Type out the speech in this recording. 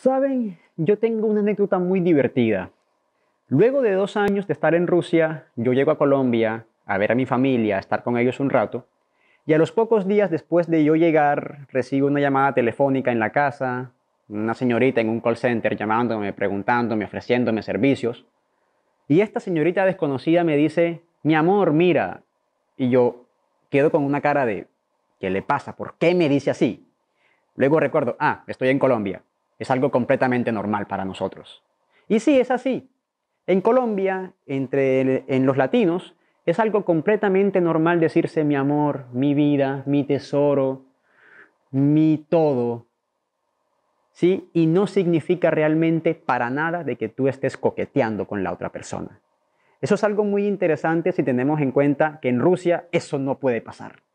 Saben, yo tengo una anécdota muy divertida. Luego de dos años de estar en Rusia, yo llego a Colombia a ver a mi familia, a estar con ellos un rato, y a los pocos días después de yo llegar, recibo una llamada telefónica en la casa, una señorita en un call center llamándome, preguntándome, ofreciéndome servicios, y esta señorita desconocida me dice, mi amor, mira, y yo quedo con una cara de, ¿qué le pasa? ¿Por qué me dice así? Luego recuerdo, ah, estoy en Colombia. Es algo completamente normal para nosotros. Y sí, es así. En Colombia, entre en los latinos, es algo completamente normal decirse mi amor, mi vida, mi tesoro, mi todo. ¿Sí? Y no significa realmente para nada de que tú estés coqueteando con la otra persona. Eso es algo muy interesante si tenemos en cuenta que en Rusia eso no puede pasar.